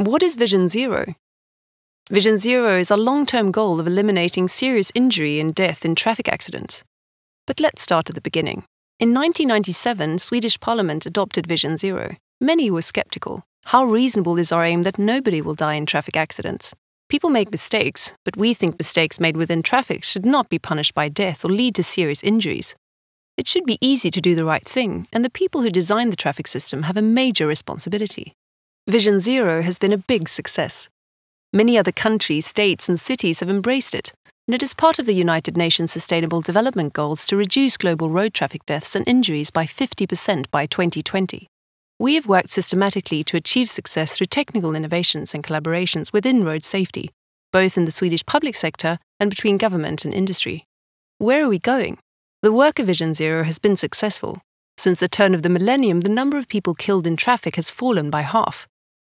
What is Vision Zero? Vision Zero is a long term goal of eliminating serious injury and death in traffic accidents. But let's start at the beginning. In 1997, Swedish Parliament adopted Vision Zero. Many were skeptical. How reasonable is our aim that nobody will die in traffic accidents? People make mistakes, but we think mistakes made within traffic should not be punished by death or lead to serious injuries. It should be easy to do the right thing, and the people who design the traffic system have a major responsibility. Vision Zero has been a big success. Many other countries, states, and cities have embraced it, and it is part of the United Nations Sustainable Development Goals to reduce global road traffic deaths and injuries by 50% by 2020. We have worked systematically to achieve success through technical innovations and collaborations within road safety, both in the Swedish public sector and between government and industry. Where are we going? The work of Vision Zero has been successful. Since the turn of the millennium, the number of people killed in traffic has fallen by half.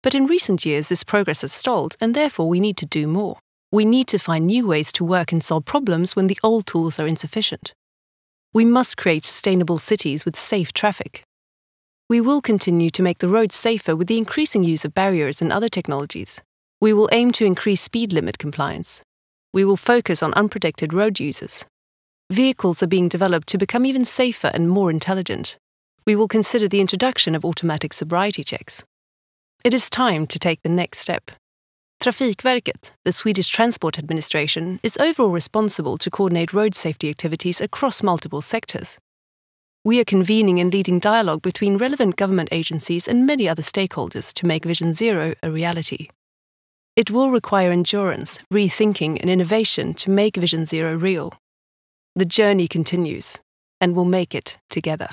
But in recent years, this progress has stalled, and therefore we need to do more. We need to find new ways to work and solve problems when the old tools are insufficient. We must create sustainable cities with safe traffic. We will continue to make the roads safer with the increasing use of barriers and other technologies. We will aim to increase speed limit compliance. We will focus on unprotected road users. Vehicles are being developed to become even safer and more intelligent. We will consider the introduction of automatic sobriety checks. It is time to take the next step. Trafikverket, the Swedish Transport Administration, is overall responsible to coordinate road safety activities across multiple sectors. We are convening and leading dialogue between relevant government agencies and many other stakeholders to make Vision Zero a reality. It will require endurance, rethinking, and innovation to make Vision Zero real. The journey continues, and we'll make it together.